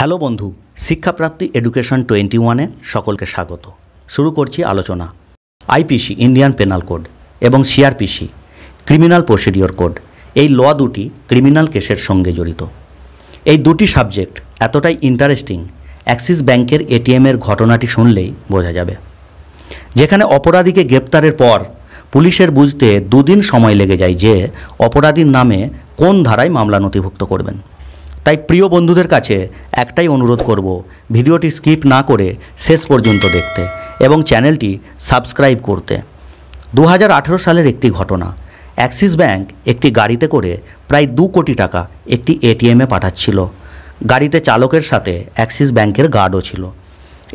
hello বন্ধু শিক্ষাপ্রাপ্তি education twenty ওয়ানে সকলকে স্বাগত শুরু করছি আলোচনা আইপিসি ইন্ডিয়ান পেনাল কোড এবং সিআরপিসি ক্রিমিনাল প্রসিডিওর কোড এই ল দুটি ক্রিমিনাল কেসের সঙ্গে জড়িত এই দুটি সাবজেক্ট এতটাই ইন্টারেস্টিং অ্যাক্সিস ব্যাংকের এটিএমের ঘটনাটি শুনলেই বোঝা যাবে যেখানে অপরাধীকে গ্রেপ্তারের পর পুলিশের বুঝতে দুদিন সময় লেগে যায় যে অপরাধীর নামে কোন ধারায় মামলা নথিভুক্ত করবেন তাই প্রিয় বন্ধুদের কাছে একটাই অনুরোধ করব ভিডিওটি স্কিপ না করে শেষ পর্যন্ত দেখতে এবং চ্যানেলটি সাবস্ক্রাইব করতে দু সালের একটি ঘটনা অ্যাক্সিস ব্যাংক একটি গাড়িতে করে প্রায় দু কোটি টাকা একটি এটিএমে পাঠাচ্ছিল গাড়িতে চালকের সাথে অ্যাক্সিস ব্যাংকের গার্ডও ছিল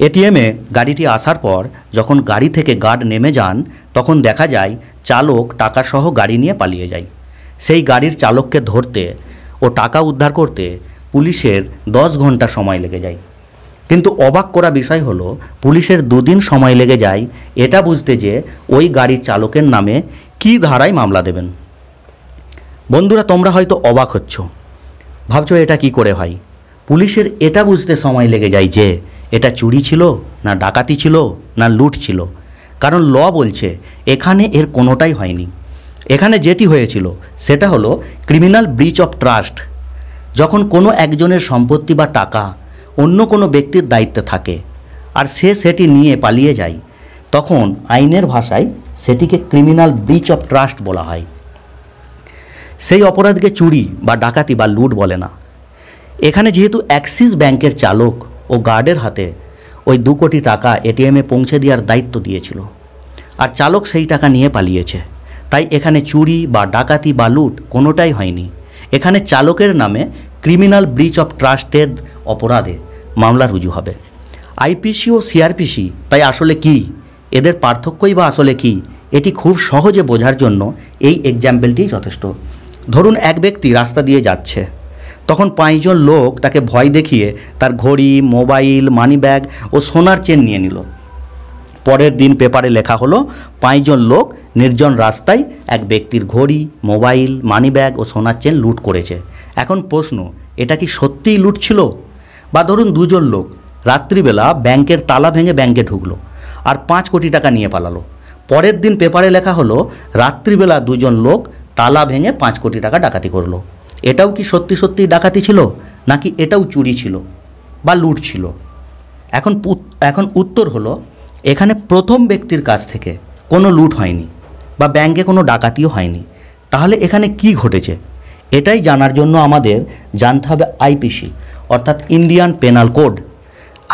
এটিএমে গাড়িটি আসার পর যখন গাড়ি থেকে গার্ড নেমে যান তখন দেখা যায় চালক টাকাসহ গাড়ি নিয়ে পালিয়ে যায় সেই গাড়ির চালককে ধরতে ও টাকা উদ্ধার করতে পুলিশের দশ ঘন্টা সময় লেগে যায় কিন্তু অবাক করা বিষয় হলো পুলিশের দুদিন সময় লেগে যায় এটা বুঝতে যে ওই গাড়ির চালকের নামে কি ধারায় মামলা দেবেন বন্ধুরা তোমরা হয়তো অবাক হচ্ছ ভাবছো এটা কি করে হয় পুলিশের এটা বুঝতে সময় লেগে যায় যে এটা চুরি ছিল না ডাকাতি ছিল না লুট ছিল কারণ ল বলছে এখানে এর কোনোটাই হয়নি এখানে যেটি হয়েছিল সেটা হলো ক্রিমিনাল ব্রিচ অফ ট্রাস্ট যখন কোনো একজনের সম্পত্তি বা টাকা অন্য কোনো ব্যক্তির দায়িত্বে থাকে আর সে সেটি নিয়ে পালিয়ে যায় তখন আইনের ভাষায় সেটিকে ক্রিমিনাল ব্রিচ অফ ট্রাস্ট বলা হয় সেই অপরাধকে চুরি বা ডাকাতি বা লুট বলে না এখানে যেহেতু অ্যাক্সিস ব্যাংকের চালক ও গার্ডের হাতে ওই দু কোটি টাকা এটিএমে পৌঁছে দেওয়ার দায়িত্ব দিয়েছিল আর চালক সেই টাকা নিয়ে পালিয়েছে তাই এখানে চুরি বা ডাকাতি বা লুট কোনোটাই হয়নি এখানে চালকের নামে ক্রিমিনাল ব্রিচ অফ ট্রাস্টের অপরাধে মামলা রুজু হবে আইপিসি ও সিআরপিসি তাই আসলে কি এদের পার্থক্যই বা আসলে কি এটি খুব সহজে বোঝার জন্য এই এক্সাম্পলটি যথেষ্ট ধরুন এক ব্যক্তি রাস্তা দিয়ে যাচ্ছে তখন পাঁচজন লোক তাকে ভয় দেখিয়ে তার ঘড়ি মোবাইল মানি ব্যাগ ও সোনার চেন নিয়ে নিল পরের দিন পেপারে লেখা হলো পাঁচজন লোক নির্জন রাস্তায় এক ব্যক্তির ঘড়ি মোবাইল মানি ব্যাগ ও সোনার চেন লুট করেছে এখন প্রশ্ন এটা কি সত্যিই লুট ছিল বা ধরুন দুজন লোক রাত্রিবেলা ব্যাংকের তালা ভেঙে ব্যাংকে ঢুকলো আর পাঁচ কোটি টাকা নিয়ে পালালো পরের দিন পেপারে লেখা হলো রাত্রিবেলা দুজন লোক তালা ভেঙে পাঁচ কোটি টাকা ডাকাতি করলো এটাও কি সত্যি সত্যি ডাকাতি ছিল নাকি এটাও চুরি ছিল বা লুট ছিল এখন এখন উত্তর হলো এখানে প্রথম ব্যক্তির কাছ থেকে কোনো লুট হয়নি বা ব্যাংকে কোনো ডাকাতিও হয়নি তাহলে এখানে কি ঘটেছে এটাই জানার জন্য আমাদের জানতে হবে আইপিসি অর্থাৎ ইন্ডিয়ান পেনাল কোড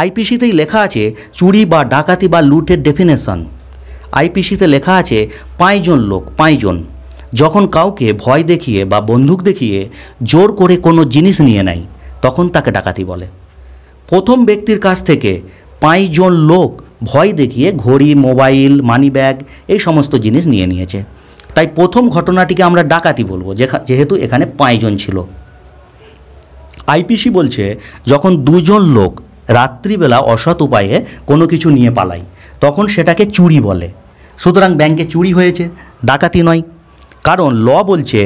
আইপিসিতেই লেখা আছে চুরি বা ডাকাতি বা লুটের ডেফিনেশন আইপিসিতে লেখা আছে পাঁচজন লোক পাঁচজন যখন কাউকে ভয় দেখিয়ে বা বন্দুক দেখিয়ে জোর করে কোনো জিনিস নিয়ে নেয় তখন তাকে ডাকাতি বলে প্রথম ব্যক্তির কাছ থেকে পাঁচজন লোক ভয় দেখিয়ে ঘড়ি মোবাইল মানি ব্যাগ এই সমস্ত জিনিস নিয়ে নিয়েছে তাই প্রথম ঘটনাটিকে আমরা ডাকাতি বলবো যেহেতু এখানে পাঁচজন ছিল আইপিসি বলছে যখন দুজন লোক রাত্রিবেলা অসৎ উপায়ে কোনো কিছু নিয়ে পালায় তখন সেটাকে চুরি বলে সুতরাং ব্যাংকে চুরি হয়েছে ডাকাতি নয় কারণ ল বলছে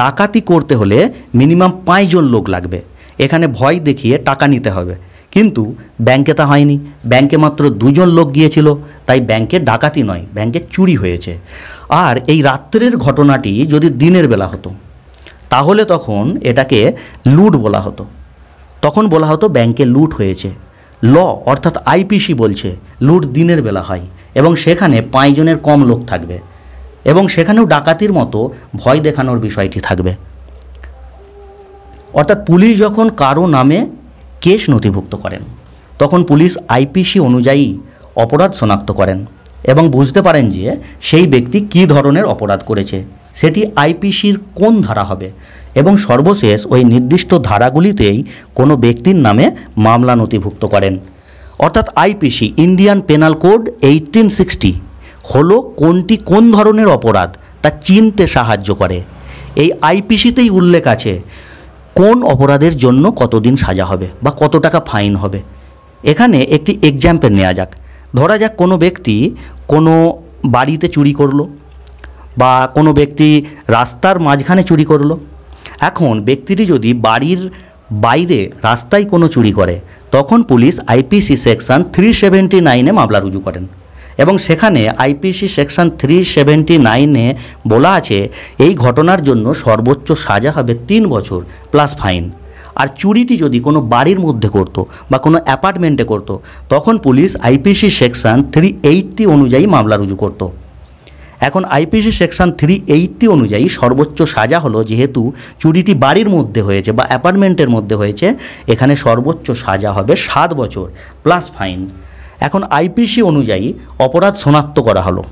ডাকাতি করতে হলে মিনিমাম পাঁচজন লোক লাগবে এখানে ভয় দেখিয়ে টাকা নিতে হবে কিন্তু ব্যাংকে তা হয়নি ব্যাংকে মাত্র দুজন লোক গিয়েছিল তাই ব্যাংকে ডাকাতি নয় ব্যাংকে চুরি হয়েছে আর এই রাত্রের ঘটনাটি যদি দিনের বেলা হতো তাহলে তখন এটাকে লুট বলা হতো তখন বলা হতো ব্যাংকে লুট হয়েছে ল অর্থাৎ আইপিসি বলছে লুট দিনের বেলা হয় এবং সেখানে পাঁচজনের কম লোক থাকবে এবং সেখানেও ডাকাতির মতো ভয় দেখানোর বিষয়টি থাকবে অর্থাৎ পুলিশ যখন কারো নামে কেস নথিভুক্ত করেন তখন পুলিশ আইপিসি অনুযায়ী অপরাধ শনাক্ত করেন এবং বুঝতে পারেন যে সেই ব্যক্তি কী ধরনের অপরাধ করেছে সেটি আইপিসির কোন ধারা হবে এবং সর্বশেষ ওই নির্দিষ্ট ধারাগুলিতেই কোনো ব্যক্তির নামে মামলা নথিভুক্ত করেন অর্থাৎ IPC Indian penal code eighteen sixty হলো কোনটি কোন ধরনের অপরাধ তা চিনতে সাহায্য করে এই আইপিসিতেই উল্লেখ আছে কোন অপরাধের জন্য কতদিন সাজা হবে বা কত টাকা ফাইন হবে এখানে একটি এক্সাম্পল নেওয়া যাক ধরা যাক কোনো ব্যক্তি কোনো বাড়িতে চুরি করলো বা কোনো ব্যক্তি রাস্তার মাঝখানে চুরি করলো এখন ব্যক্তিটি যদি বাড়ির বাইরে রাস্তায় কোনো চুরি করে তখন police IPC section three seventy নাইনে মামলা রুজু করেন এবং সেখানে আইপিসি সেকশন থ্রি সেভেন্টি নাইনে বলা আছে এই ঘটনার জন্য সর্বোচ্চ সাজা হবে তিন বছর প্লাস ফাইন আর চুরিটি যদি কোনো বাড়ির মধ্যে করত বা কোনো অ্যাপার্টমেন্টে করত তখন police IPC section three eighty অনুযায়ী মামলা রুজু করত এখন আইপিসি সেকশন থ্রি এইটটি অনুযায়ী সর্বোচ্চ সাজা হলো যেহেতু চুরিটি বাড়ির মধ্যে হয়েছে বা অ্যাপার্টমেন্টের মধ্যে হয়েছে এখানে সর্বোচ্চ সাজা হবে সাত বছর প্লাস ফাইন এখন আইপিসি অনুযায়ী অপরাধ শনাক্ত করা হলো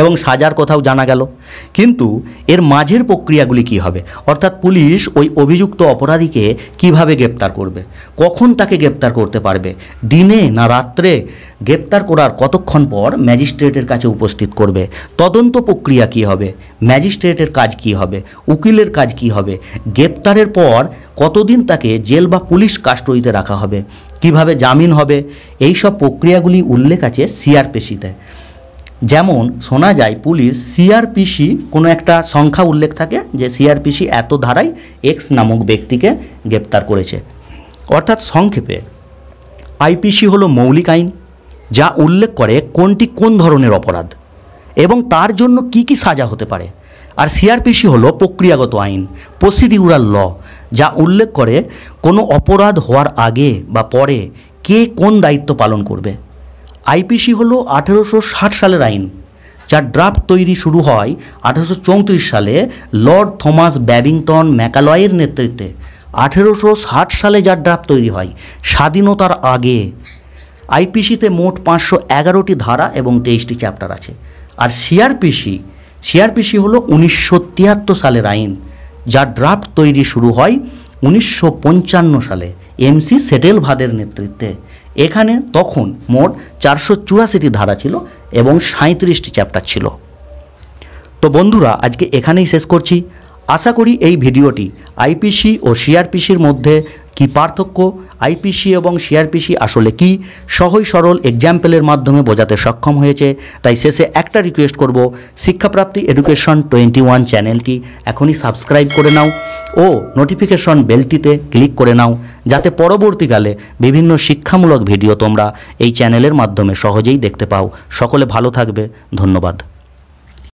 এবং সাজার কথাও জানা গেল কিন্তু এর মাঝের প্রক্রিয়াগুলি কি হবে অর্থাৎ পুলিশ ওই অভিযুক্ত অপরাধীকে কিভাবে গ্রেপ্তার করবে কখন তাকে গ্রেপ্তার করতে পারবে দিনে না রাত্রে গ্রেপ্তার করার কতক্ষণ পর ম্যাজিস্ট্রেটের কাছে উপস্থিত করবে তদন্ত প্রক্রিয়া কি হবে ম্যাজিস্ট্রেটের কাজ কি হবে উকিলের কাজ কি হবে গ্রেপ্তারের পর কতদিন তাকে জেল বা পুলিশ কাস্টডিতে রাখা হবে কিভাবে জামিন হবে এই সব প্রক্রিয়াগুলি উল্লেখ আছে সিআরপিসিতে যেমন শোনা যায় পুলিশ সিআরপিসি কোনো একটা সংখ্যা উল্লেখ থাকে যে সিআরপিসি এত ধারায় এক্স নামক ব্যক্তিকে গ্রেপ্তার করেছে অর্থাৎ সংক্ষেপে আইপিসি হলো মৌলিক আইন যা উল্লেখ করে কোনটি কোন ধরনের অপরাধ এবং তার জন্য কি কি সাজা হতে পারে আর সিআরপিসি হল প্রক্রিয়াগত আইন প্রসিডিউরাল ল যা উল্লেখ করে কোনো অপরাধ হওয়ার আগে বা পরে কে কোন দায়িত্ব পালন করবে আইপিসি হল আঠেরোশো সালের আইন যার ড্রাফট তৈরি শুরু হয় আঠেরোশো সালে লর্ড থমাস ব্যাবিংটন ম্যাকালয়ের নেতৃত্বে আঠেরোশো সালে যার ড্রাফট তৈরি হয় স্বাধীনতার আগে আইপিসিতে মোট পাঁচশো এগারোটি ধারা এবং তেইশটি চ্যাপ্টার আছে আর সিআরপিসি সিআরপিসি হলো উনিশশো সালের আইন যা ড্রাফট তৈরি শুরু হয় উনিশশো সালে এমসি সেটেল ভাদের নেতৃত্বে এখানে তখন মোট চারশো চুরাশিটি ধারা ছিল এবং সাঁত্রিশটি চ্যাপ্টার ছিল তো বন্ধুরা আজকে এখানেই শেষ করছি আশা করি এই ভিডিওটি আইপিসি ও সিআরপিসির মধ্যে কি পার্থক্য আইপিসি এবং সিআরপিসি আসলে কি সহজ সরল এক্সাম্পলের মাধ্যমে বোঝাতে সক্ষম হয়েছে তাই শেষে একটা রিকোয়েস্ট করব শিক্ষাপ্রাপ্তি এডুকেশন টোয়েন্টি ওয়ান চ্যানেলটি এখনই সাবস্ক্রাইব করে নাও ও নোটিফিকেশন বেলটিতে ক্লিক করে নাও যাতে পরবর্তীকালে বিভিন্ন শিক্ষামূলক ভিডিও তোমরা এই চ্যানেলের মাধ্যমে সহজেই দেখতে পাও সকলে ভালো থাকবে ধন্যবাদ